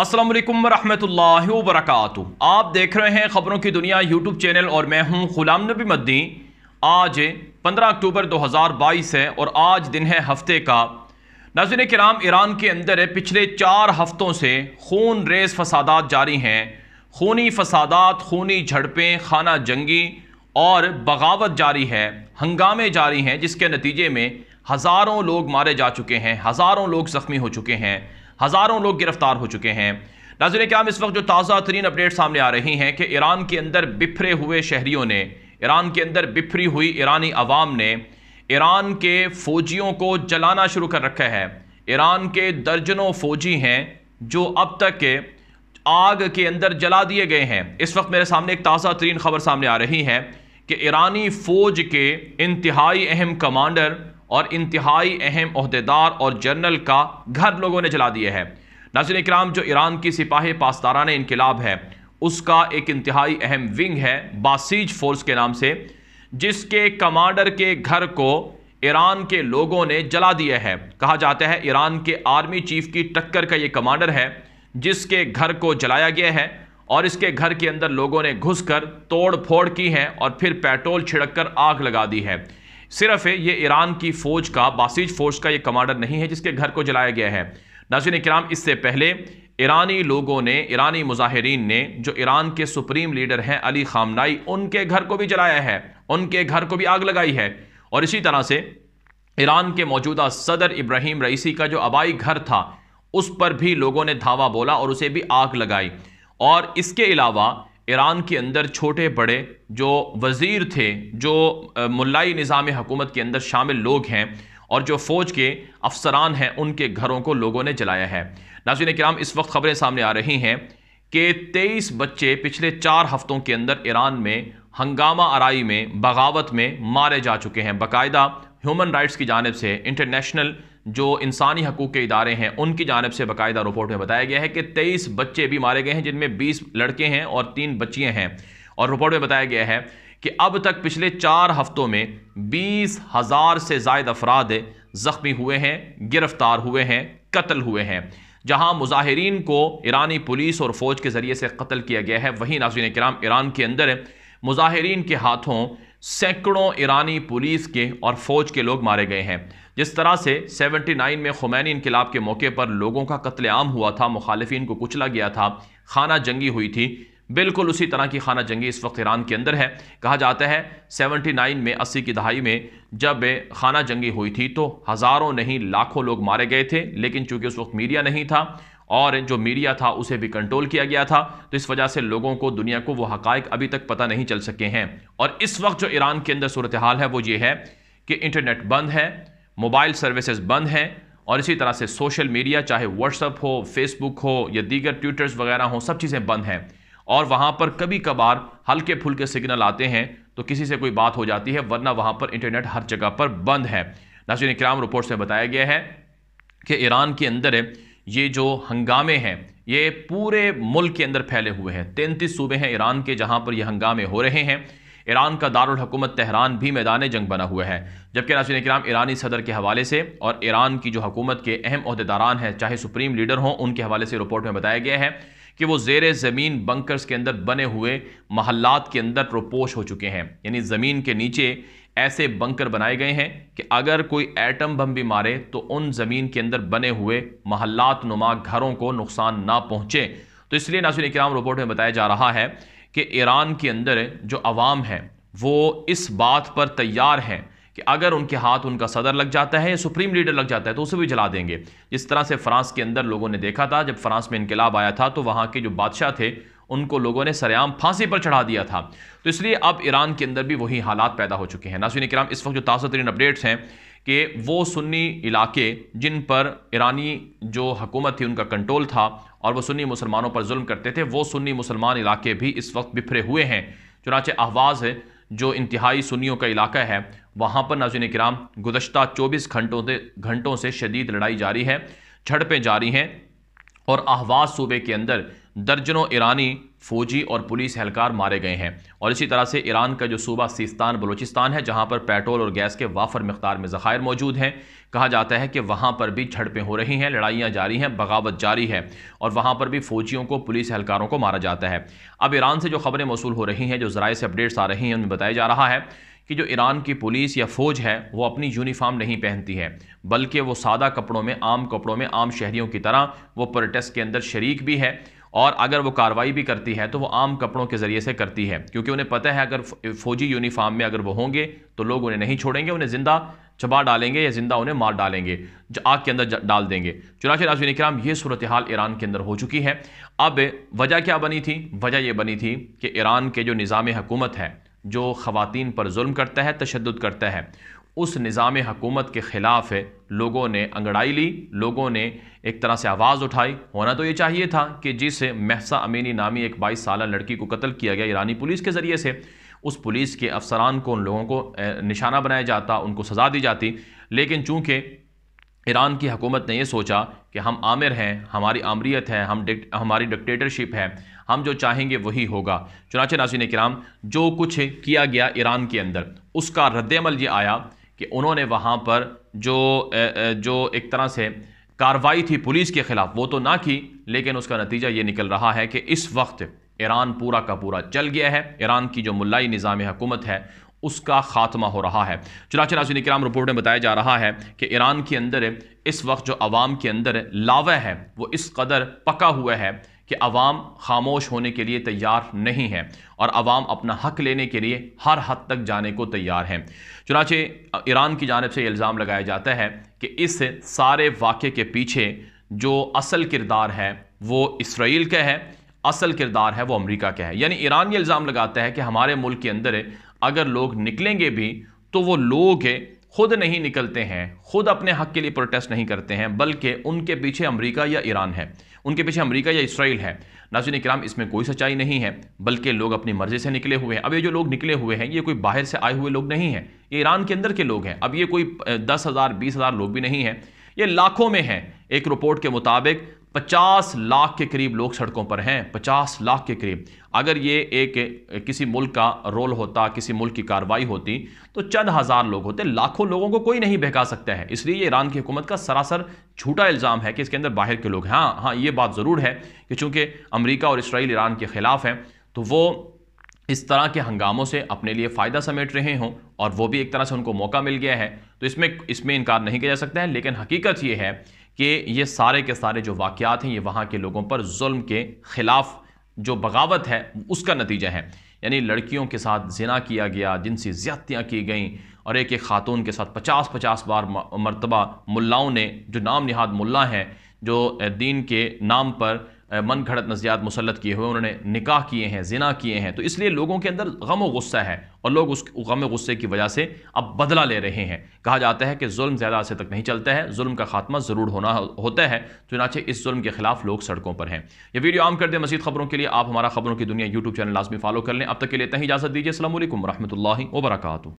असलम वरहमल वरक आप देख रहे हैं ख़बरों की दुनिया यूट्यूब चैनल और मैं हूं गुलाम नबी मद्दी आज 15 अक्टूबर 2022 है और आज दिन है हफ्ते का नजर कराम ईरान के अंदर है पिछले चार हफ्तों से खून रेज फसादात जारी हैं खूनी फसादात खूनी झड़पें खाना जंगी और बगावत जारी है हंगामे जारी हैं जिसके नतीजे में हज़ारों लोग मारे जा चुके हैं हज़ारों लोग ज़ख्मी हो चुके हैं हज़ारों लोग गिरफ्तार हो चुके हैं नाजर क्या इस वक्त जो ताज़ा तरीन अपडेट सामने आ रही हैं कि ईरान के अंदर बिफरे हुए शहरीों ने ईरान के अंदर बिफरी हुई ईरानी आवाम ने ईरान के फ़ौजियों को जलाना शुरू कर रखा है ईरान के दर्जनों फ़ौजी हैं जो अब तक के आग के अंदर जला दिए गए हैं इस वक्त मेरे सामने एक ताज़ा तरीन खबर सामने आ रही है कि ईरानी फ़ौज के इंतहाई अहम कमांडर और इंतहाई अहम अहदेदार और जनरल का घर लोगों ने जला दिया है नाजिन इक्राम जो ईरान की सिपाही पासदारान इनकलाब है उसका एक इंतहाई अहम विंग है बासीज फोर्स के नाम से जिसके कमांडर के घर को ईरान के लोगों ने जला दिया है कहा जाता है ईरान के आर्मी चीफ की टक्कर का ये कमांडर है जिसके घर को जलाया गया है और इसके घर के अंदर लोगों ने घुसकर तोड़ फोड़ की है और फिर पेट्रोल छिड़क कर आग लगा दी है सिर्फ ये ईरान की फौज का बासीज फौज का ये कमांडर नहीं है जिसके घर को जलाया गया है नाजिन कराम इससे पहले ईरानी लोगों ने ईरानी मुजाहरीन ने जो ईरान के सुप्रीम लीडर हैं अली खामनाई उनके घर को भी जलाया है उनके घर को भी आग लगाई है और इसी तरह से ईरान के मौजूदा सदर इब्राहिम रईसी का जो आबाई घर था उस पर भी लोगों ने धावा बोला और उसे भी आग लगाई और इसके अलावा ईरान के अंदर छोटे बड़े जो वज़ीर थे जो मुलाई निज़ाम हुकूमत के अंदर शामिल लोग हैं और जो फ़ौज के अफसरान हैं उनके घरों को लोगों ने जलाया है नाजिन कराम इस वक्त खबरें सामने आ रही हैं कि तेईस बच्चे पिछले चार हफ्तों के अंदर ईरान में हंगामा आरई में बगावत में मारे जा चुके हैं बाकायदा ह्यूमन राइट्स की जानब से इंटरनेशनल जो इंसानी हकूक़ के इदारे हैं उनकी जानब से बाकायदा रिपोर्ट में बताया गया है कि तेईस बच्चे भी मारे गए हैं जिनमें बीस लड़के हैं और तीन बच्चियाँ हैं और रिपोर्ट में बताया गया है कि अब तक पिछले चार हफ्तों में बीस हज़ार से जायद अफराद ज़ख्मी हुए हैं गिरफ्तार हुए हैं कत्ल हुए हैं जहाँ मुजाहरीन को ईरानी पुलिस और फौज के ज़रिए से कत्ल किया गया है वहीं नाजीन कराम ईरान के अंदर मुजाहरीन के हाथों सैकड़ों ईरानी पुलिस के और फौज के लोग मारे गए हैं जिस तरह से 79 में खुमैनी इनकलाब के मौके पर लोगों का कत्लेआम हुआ था मुखालफन को कुचला गया था खाना जंगी हुई थी बिल्कुल उसी तरह की खाना जंगी इस वक्त ईरान के अंदर है कहा जाता है 79 में 80 की दहाई में जब खाना जंगी हुई थी तो हज़ारों नहीं लाखों लोग मारे गए थे लेकिन चूंकि उस वक्त मीडिया नहीं था और जो मीडिया था उसे भी कंट्रोल किया गया था तो इस वजह से लोगों को दुनिया को वो हक़ अभी तक पता नहीं चल सके हैं और इस वक्त जो ईरान के अंदर सूरत हाल है वो ये है कि इंटरनेट बंद है मोबाइल सर्विसेज बंद हैं और इसी तरह से सोशल मीडिया चाहे व्हाट्सअप हो फेसबुक हो या दीगर ट्विटर्स वगैरह हो सब चीज़ें बंद हैं और वहाँ पर कभी कभार हल्के फुलके सिग्नल आते हैं तो किसी से कोई बात हो जाती है वरना वहाँ पर इंटरनेट हर जगह पर बंद है नाजिन इक्राम रिपोर्ट्स में बताया गया है कि ईरान के अंदर ये जो हंगामे हैं ये पूरे मुल्क के अंदर फैले हुए हैं तैंतीस सूबे हैं ईरान के जहाँ पर यह हंगामे हो रहे हैं ईरान का दारुल हुकूमत तहरान भी मैदान जंग बना हुआ है जबकि राशि कराम ईरानी सदर के हवाले से और ईरान की जो हकूमत के अहम अहदेदारान हैं चाहे सुप्रीम लीडर हों उनके हवाले से रिपोर्ट में बताया गया है कि वो जेर ज़मीन बंकर्स के अंदर बने हुए महल्लात के अंदर प्रोपोश हो चुके हैं यानी ज़मीन के नीचे ऐसे बंकर बनाए गए हैं कि अगर कोई एटम बम भी मारे तो उन ज़मीन के अंदर बने हुए महल्लात नुमा घरों को नुकसान ना पहुँचे तो इसलिए नासिर इक्राम रिपोर्ट में बताया जा रहा है कि ईरान के अंदर जो आवाम है वो इस बात पर तैयार हैं कि अगर उनके हाथ उनका सदर लग जाता है या सुप्रीम लीडर लग जाता है तो उसे भी जला देंगे जिस तरह से फ्रांस के अंदर लोगों ने देखा था जब फ्रांस में इनकलाब आया था तो वहाँ के जो बादशाह थे उनको लोगों ने सरेआम फांसी पर चढ़ा दिया था तो इसलिए अब ईरान के अंदर भी वही हालात पैदा हो चुके हैं नासिन कराम इस वक्त जो ताज़ा तरीन अपडेट्स हैं कि वो सुन्नी इलाके जिन पर ईरानी जो हकूमत थी उनका कंट्रोल था और वह सुन्नी मुसलमानों पर जुल्म करते थे वो सुन्नी मुसलमान इलाके भी इस वक्त बिफरे हुए हैं चुनाचे आवाज़ जो इंतहाई सुनियों का इलाका है वहाँ पर नाजिन कराम गुजशत चौबीस घंटों से घंटों से शदीद लड़ाई जारी है झड़पें जारी हैं और आहवाज सूबे के अंदर दर्जनों ईरानी फौजी और पुलिस एहलकार मारे गए हैं और इसी तरह से ईरान का जो सूबा सिस्तान बलूचिस्तान है जहां पर पेट्रोल और गैस के वाफर मकदार में ज़खायर मौजूद हैं कहा जाता है कि वहां पर भी झड़पें हो रही हैं लड़ाइयाँ जारी हैं बगावत जारी है और वहां पर भी फौजियों को पुलिस एहलकारों को मारा जाता है अब ईरान से जो खबरें मौसू हो रही हैं जो ज़राए से अपडेट्स आ रही हैं उनमें बताया जा रहा है कि जो ईरान की पुलिस या फ़ौज है वो अपनी यूनिफाम नहीं पहनती है बल्कि वो सादा कपड़ों में आम कपड़ों में आम शहरीों की तरह वो प्रोटेस्ट के अंदर शरीक भी है और अगर वो कार्रवाई भी करती है तो वो आम कपड़ों के ज़रिए से करती है क्योंकि उन्हें पता है अगर फौजी यूनिफॉर्म में अगर वो होंगे तो लोग उन्हें नहीं छोड़ेंगे उन्हें ज़िंदा चबा डालेंगे या ज़िंदा उन्हें मार डालेंगे आग के अंदर डाल देंगे चुनाचे राजवीन कराम ये सूरत हाल ईरान के अंदर हो चुकी है अब वजह क्या बनी थी वजह यह बनी थी कि ईरान के जो निज़ाम हुकूमत है जो ख़वान पर जुल्म करता है तशद करता है उस निज़ाम हकूमत के ख़िलाफ़ है लोगों ने अंगड़ाई ली लोगों ने एक तरह से आवाज़ उठाई होना तो ये चाहिए था कि जिस महसा अमीनी नामी एक बाईस साल लड़की को कत्ल किया गया ईरानी पुलिस के ज़रिए से उस पुलिस के अफसरान को उन लोगों को निशाना बनाया जाता उनको सज़ा दी जाती लेकिन चूँकि ईरान की हकूमत ने यह सोचा कि हम आमिर हैं हमारी आमरीत है हम हमारी डिक्टेटरशिप है हम जो चाहेंगे वही होगा चुनाचे नासिन कराम जो कुछ किया गया ईरान के अंदर उसका रद्दमल ये आया कि उन्होंने वहाँ पर जो जो एक तरह से कार्रवाई थी पुलिस के ख़िलाफ़ वो तो ना की लेकिन उसका नतीजा ये निकल रहा है कि इस वक्त ईरान पूरा का पूरा चल गया है ईरान की जो मुलाई निज़ाम हकूमत है उसका खात्मा हो रहा है चुनाच नाजिन कराम रिपोर्ट में बताया जा रहा है कि ईरान के अंदर इस वक्त जो आवाम के अंदर लावा है वो इस कदर पका हुआ है कि अवाम खामोश होने के लिए तैयार नहीं है और अवाम अपना हक लेने के लिए हर हद तक जाने को तैयार हैं चुनाचे ईरान की जानब से इल्ज़ाम लगाया जाता है कि इस सारे वाक़े के पीछे जो असल किरदार है वो इसराइल का है असल किरदार है वो अमेरिका का है यानी ईरान ये इल्ज़ाम लगाता है कि हमारे मुल्क के अंदर अगर लोग निकलेंगे भी तो वो लोग खुद नहीं निकलते हैं खुद अपने हक के लिए प्रोटेस्ट नहीं करते हैं बल्कि उनके पीछे अमरीका या ईरान है उनके पीछे अमरीका या इसराइल है नाजिन कराम इसमें कोई सच्चाई नहीं है बल्कि लोग अपनी मर्ज़ी से निकले हुए हैं अब ये जो लोग निकले हुए हैं ये कोई बाहर से आए हुए लोग नहीं हैं ये ईरान के अंदर के लोग हैं अब ये कोई दस हज़ार बीस हज़ार लोग भी नहीं हैं ये लाखों में हैं एक रिपोर्ट के मुताबिक पचास लाख के करीब लोग सड़कों पर हैं पचास लाख के करीब अगर ये एक, एक किसी मुल्क का रोल होता किसी मुल्क की कार्रवाई होती तो चंद हज़ार लोग होते लाखों लोगों को कोई नहीं बहका सकता है इसलिए ये ईरान की हुकूमत का सरासर झूठा इल्ज़ाम है कि इसके अंदर बाहर के लोग हैं हाँ हाँ ये बात ज़रूर है कि चूँकि अमरीका और इसराइल ईरान के ख़िलाफ़ हैं तो वो इस तरह के हंगामों से अपने लिए फ़ायदा समेट रहे हों और वो भी एक तरह से उनको मौका मिल गया है तो इसमें इसमें इनकार नहीं किया जा सकता है लेकिन हकीकत ये है कि ये सारे के सारे जो वाक़ात हैं ये वहाँ के लोगों पर जुल्म के ख़िलाफ़ जो बगावत है उसका नतीजा है यानी लड़कियों के साथ जिना किया गया जिनसी ज़्यादतियाँ की गईं और एक एक ख़ातून के साथ पचास पचास बार मरतबा मुलाओं ने जो नाम निहाद मुल्ला हैं जो दीन के नाम पर मन घड़त नजियात मुसलत किए हुए उन्होंने निकाह किए हैं जिना किए हैं तो इसलिए लोगों के अंदर गम गुस्सा है और लोग उस गम गुस्से की वजह से अब बदला ले रहे हैं कहा जाता है कि जुल्म ज़्यादा अरसे तक नहीं चलता है जुल्म का खात्मा ज़रूर होना होता है चुनाचे इस जुल्म के खिलाफ लोग सड़कों पर हैं यह वीडियो आम कर दें मजीद खबरों के लिए आप हमारा खबरों की दुनिया यूट्यूब चैनल लाजमी फॉलो कर लें अब तक के लिए इतना ही इजाज़त दीजिए असल वरहमल वर्का